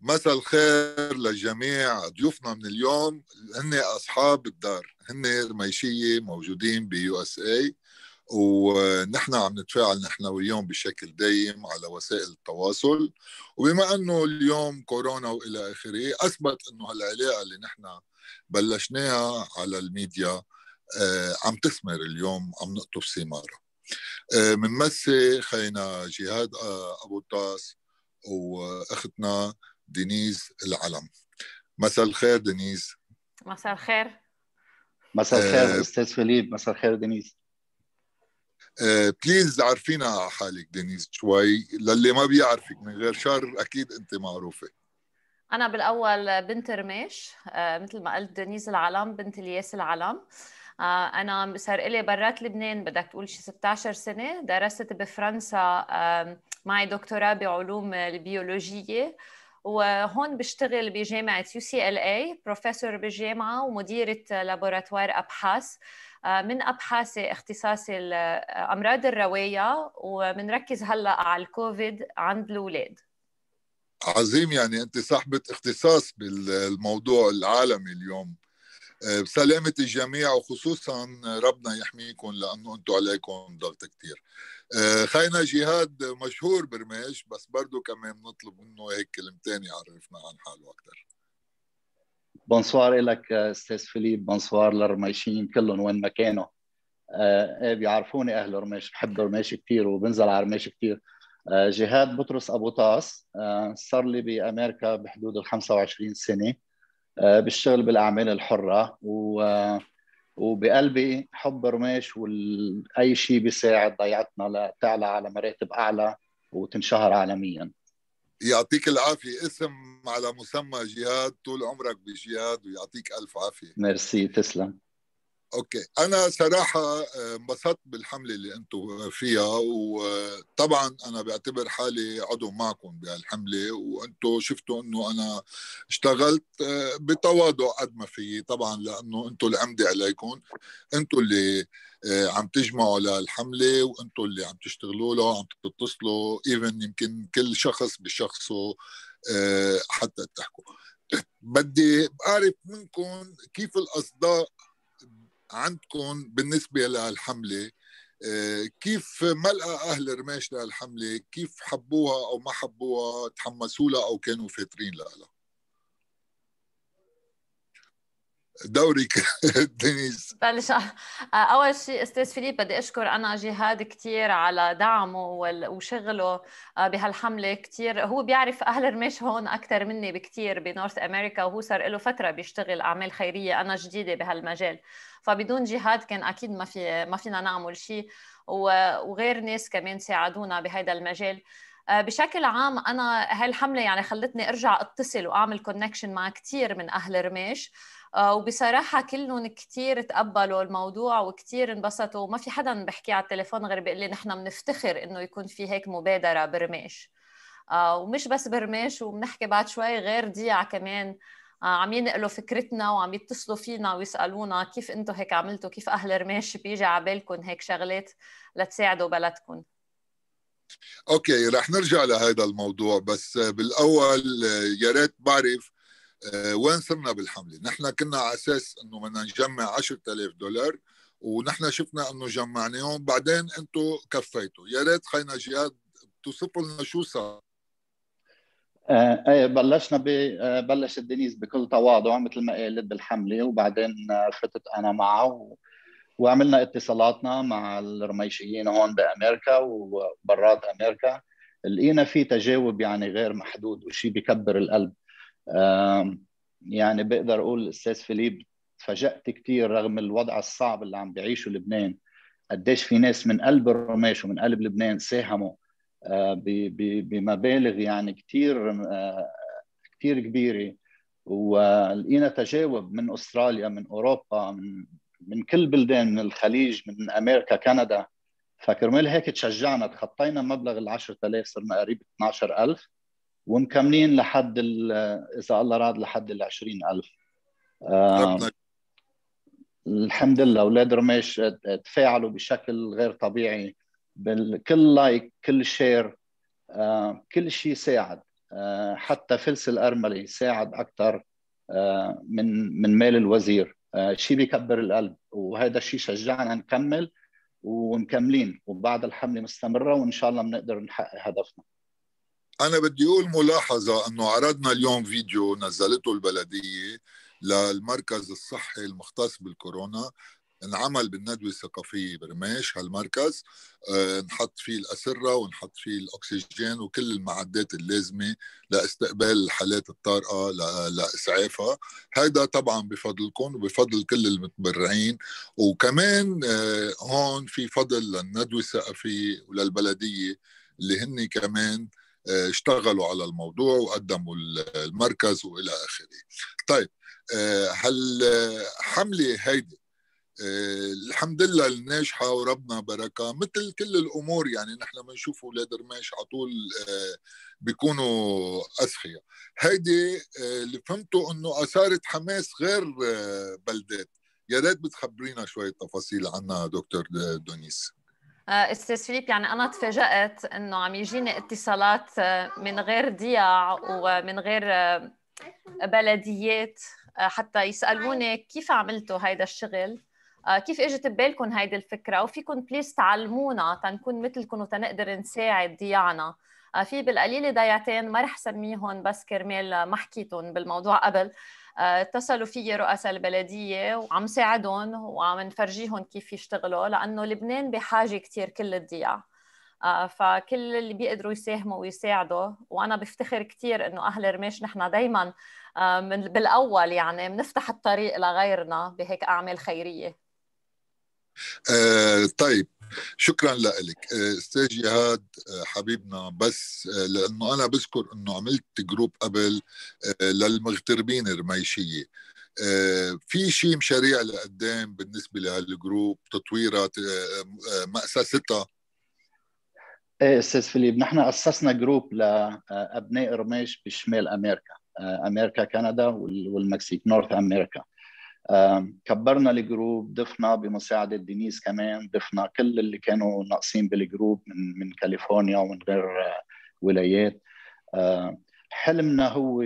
مساء الخير للجميع ضيوفنا من اليوم هن اصحاب الدار هن رميشيه موجودين بيو اس اي ونحن عم نتفاعل نحن واليوم بشكل دايم على وسائل التواصل وبما انه اليوم كورونا والى اخره اثبت انه هالعلاقه اللي نحن بلشناها على الميديا آه، عم تثمر اليوم عم نقطف ثمارها بنمسي آه، خينا جهاد آه، ابو الطاس واختنا دينيز العلم مساء الخير دينيز مساء الخير مساء الخير آه، استاذ فيليب مساء الخير دينيز بليز آه، عرفينا على حالك دينيز شوي للي ما بيعرفك من غير شر اكيد انت معروفه انا بالاول بنت رماش آه، مثل ما قلت دينيز العلم بنت الياس العلم انا صار لي برات لبنان بدك تقول شي 16 سنه درست بفرنسا معي دكتوراه بعلوم البيولوجيه وهون بشتغل بجامعة يو سي ال اي بروفيسور بالجامعة ومديرة لابوراتوار أبحاث آه، من أبحاثي اختصاصي آه، أمراض الرواية ومنركز هلأ على الكوفيد عند الأولاد عظيم يعني أنت صاحبة اختصاص بالموضوع العالمي اليوم بسلامة الجميع وخصوصا ربنا يحميكم لأنه أنتم عليكم ضغط كتير آه، خينا جهاد مشهور برماش بس برضه كمان بنطلب منه هيك كلمتين يعرفنا عن حاله أكثر بونسوار لك استاذ فيليب بونسوار للرميشيين كلهم وين ما كانوا آه إيه، بيعرفوني اهل رميش بحب رميش كثير وبنزل على رميش كثير آه جهاد بطرس ابو طاس آه صار لي بامريكا بحدود ال 25 سنه آه، بالشغل بالاعمال الحره و وبقلبي حب رماش واي شيء بيساعد ضيعتنا لتعلى على مراتب اعلى وتنشهر عالميا يعطيك العافية اسم على مسمى جهاد طول عمرك بجهاد ويعطيك ألف عافية ميرسي تسلم اوكي انا صراحه آه، انبسطت بالحمله اللي انتم فيها وطبعا انا بعتبر حالي عضو معكم بهالحمله وانتم شفتوا انه انا اشتغلت آه، بتواضع قد ما في طبعا لانه انتم العمده عليكم انتم اللي آه، عم تجمعوا للحمله وانتم اللي عم تشتغلوا له عم تتصلوا ايفن يمكن كل شخص بشخصه حتى تحكوا بدي اعرف منكم كيف الاصداء عندكم بالنسبه للحمله آه، كيف ملقى اهل رماش للحمله كيف حبوها او ما حبوها تحمسوا لها او كانوا فاترين لها دورك دينيس بلش آه، اول شيء استاذ فيليب بدي اشكر انا جهاد كثير على دعمه وشغله آه، بهالحمله كثير هو بيعرف اهل رماش هون اكثر مني بكثير بنورث امريكا وهو صار له فتره بيشتغل اعمال خيريه انا جديده بهالمجال فبدون جهاد كان اكيد ما في ما فينا نعمل شيء وغير ناس كمان ساعدونا بهذا المجال آه، بشكل عام انا هالحمله يعني خلتني ارجع اتصل واعمل كونكشن مع كثير من اهل رماش آه، وبصراحة كلهم كتير تقبلوا الموضوع وكتير انبسطوا وما في حدا بحكي على التليفون غير بيقول لي نحن بنفتخر انه يكون في هيك مبادرة برماش آه، ومش بس برماش وبنحكي بعد شوي غير ضيع كمان آه، عم ينقلوا فكرتنا وعم يتصلوا فينا ويسالونا كيف انتم هيك عملتوا كيف اهل رماش بيجي على بالكم هيك شغلات لتساعدوا بلدكم اوكي رح نرجع لهذا الموضوع بس بالاول يا ريت بعرف آه، وين صرنا بالحمله؟ نحن كنا على اساس انه بدنا نجمع 10000 دولار ونحن شفنا انه جمعناهم بعدين انتم كفيتوا يا ريت خينا جهاد توصف لنا شو صار آه ايه بلشنا ب آه بلشت دينيز بكل تواضع مثل ما قالت بالحمله وبعدين فتت انا معه و... وعملنا اتصالاتنا مع الرميشيين هون بامريكا وبرات امريكا لقينا في تجاوب يعني غير محدود وشيء بكبر القلب يعني بقدر اقول استاذ فيليب تفاجات كثير رغم الوضع الصعب اللي عم بيعيشه لبنان قديش في ناس من قلب الرماش ومن قلب لبنان ساهموا آه، بمبالغ يعني كثير آه، كثير كبيره ولقينا تجاوب من استراليا من اوروبا من من كل بلدان من الخليج من امريكا كندا فكرمال هيك تشجعنا تخطينا مبلغ ال 10000 صرنا قريب 12000 ومكملين لحد اذا الله راد لحد ال 20000 الحمد لله اولاد رميش تفاعلوا بشكل غير طبيعي بكل لايك كل شير كل شيء ساعد حتى فلس الارمله ساعد اكثر من من مال الوزير شيء بيكبر القلب وهذا الشيء شجعنا نكمل ومكملين وبعد الحمله مستمره وان شاء الله بنقدر نحقق هدفنا انا بدي اقول ملاحظه انه عرضنا اليوم فيديو نزلته البلديه للمركز الصحي المختص بالكورونا انعمل بالندوه الثقافيه برماش هالمركز أه نحط فيه الاسره ونحط فيه الاكسجين وكل المعدات اللازمه لاستقبال الحالات الطارئه لاسعافها هذا طبعا بفضلكم وبفضل كل المتبرعين وكمان أه هون في فضل للندوه الثقافيه وللبلديه اللي هن كمان آه، اشتغلوا على الموضوع وقدموا المركز والى اخره طيب آه، هل آه، هيدي الحمد لله الناجحة وربنا بركة مثل كل الأمور يعني نحن بنشوف أولاد رماش على طول بيكونوا اسخياء هيدي اللي فهمته أنه أثارت حماس غير بلدات يا ريت بتخبرينا شوية تفاصيل عنها دكتور دونيس آه، استاذ فيليب يعني انا تفاجات انه عم يجيني اتصالات آه، من غير ضياع ومن غير آه، بلديات حتى يسالوني كيف عملتوا هيدا الشغل كيف اجت ببالكم هيدي الفكره وفيكم بليز تعلمونا تنكون مثلكم وتنقدر نساعد ضياعنا في بالقليله ضيعتين ما رح سميهم بس كرمال ما حكيتهم بالموضوع قبل اتصلوا في رؤساء البلديه وعم ساعدهم وعم نفرجيهم كيف يشتغلوا لانه لبنان بحاجه كثير كل الضياع آه، فكل اللي بيقدروا يساهموا ويساعدوا وانا بفتخر كثير انه اهل رماش نحن دائما آه، بالاول يعني بنفتح الطريق لغيرنا بهيك اعمال خيريه آه طيب شكرا لك آه، استاذ جهاد آه، حبيبنا بس آه، لانه انا بذكر انه عملت جروب قبل للمغتربين الرميشيه في شيء مشاريع لقدام بالنسبه لهالجروب تطويرها مؤسستها ايه استاذ فيليب نحن اسسنا جروب لابناء رميش بشمال امريكا امريكا كندا والمكسيك نورث امريكا كبرنا الجروب ضفنا بمساعدة دينيس كمان ضفنا كل اللي كانوا ناقصين بالجروب من من كاليفورنيا ومن غير آه، ولايات حلمنا هو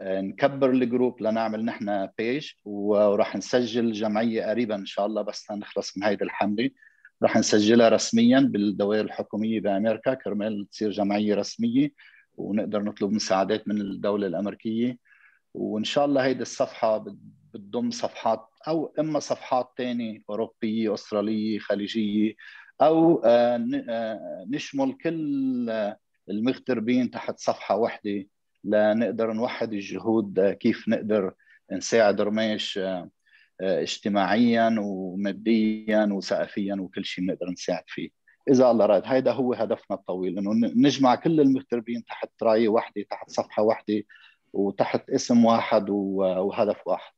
آه، نكبر الجروب لنعمل نحن بيج وراح نسجل جمعية قريبا إن شاء الله بس نخلص من هيدي الحملة راح نسجلها رسميا بالدوائر الحكومية بأمريكا كرمال تصير جمعية رسمية ونقدر نطلب مساعدات من الدولة الأمريكية وان شاء الله هيدي الصفحه بتضم صفحات او اما صفحات ثانيه اوروبيه استراليه خليجيه او آه، آه، نشمل كل آه، المغتربين تحت صفحه واحده لنقدر نوحد الجهود كيف نقدر نساعد رماش اجتماعيا وماديا وثقافيا وكل شيء بنقدر نساعد فيه اذا الله راد هيدا هو هدفنا الطويل انه نجمع كل المغتربين تحت رايه واحده تحت صفحه واحده وتحت اسم واحد وهدف واحد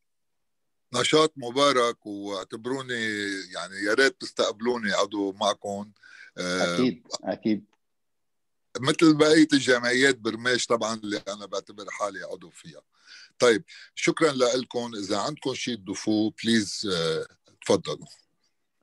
نشاط مبارك واعتبروني يعني يا ريت تستقبلوني عضو معكم اكيد آه، اكيد مثل بقيه الجمعيات برماش طبعا اللي انا بعتبر حالي عضو فيها طيب شكرا لكم اذا عندكم شيء تضيفوه بليز آه، تفضلوا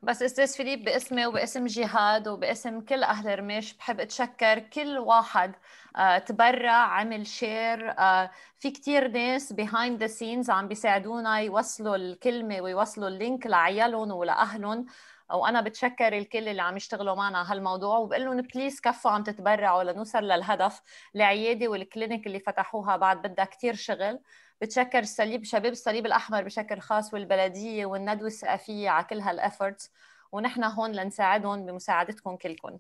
بس استاذ فيليب باسمي وباسم جهاد وباسم كل اهل رميش بحب اتشكر كل واحد آه، تبرع عمل شير آه، في كتير ناس بيهايند ذا سينز عم بيساعدونا يوصلوا الكلمه ويوصلوا اللينك لعيالهم ولاهلهم وانا بتشكر الكل اللي عم يشتغلوا معنا هالموضوع وبقول لهم بليز كفوا عم تتبرعوا لنوصل للهدف العياده والكلينيك اللي فتحوها بعد بدها كتير شغل بتشكر الصليب شباب الصليب الاحمر بشكل خاص والبلديه والندوه الثقافيه على كل هالافورتس ونحن هون لنساعدهم بمساعدتكم كلكم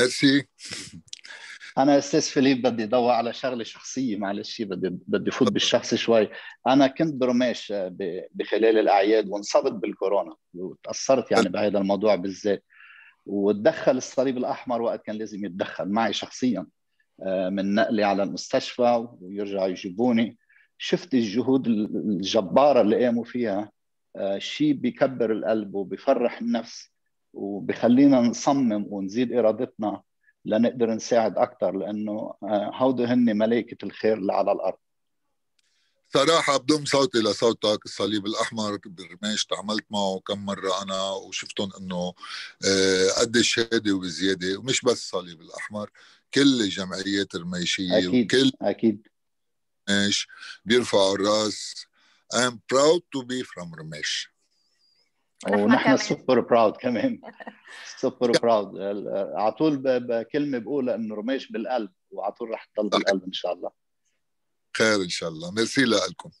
ميرسي انا استاذ فيليب بدي ضوء على شغله شخصيه معلش بدي بدي فوت بالشخص شوي انا كنت برماش آه، بخلال الاعياد وانصبت بالكورونا وتاثرت يعني بهذا الموضوع بالذات وتدخل الصليب الاحمر وقت كان لازم يتدخل معي شخصيا آه، من نقلي على المستشفى ويرجعوا يجيبوني شفت الجهود الجباره اللي قاموا فيها آه، شيء بيكبر القلب وبيفرح النفس وبخلينا نصمم ونزيد ارادتنا لنقدر نساعد اكثر لانه آه، هودي هن ملائكه الخير اللي على الارض صراحة بدون صوتي لصوتك الصليب الأحمر بالرماش تعاملت معه كم مرة أنا وشفتهم إنه آه، قد الشهادة وبزيادة ومش بس الصليب الأحمر كل الجمعيات الرميشية أكيد وكل أكيد رماش بيرفعوا الراس I'm proud to be from رماش ونحن سوبر براود كمان سوبر براود على طول كلمه بقولها انه رماش بالقلب وعلى طول رح تضل بالقلب ان شاء الله خير ان شاء الله ميرسي لكم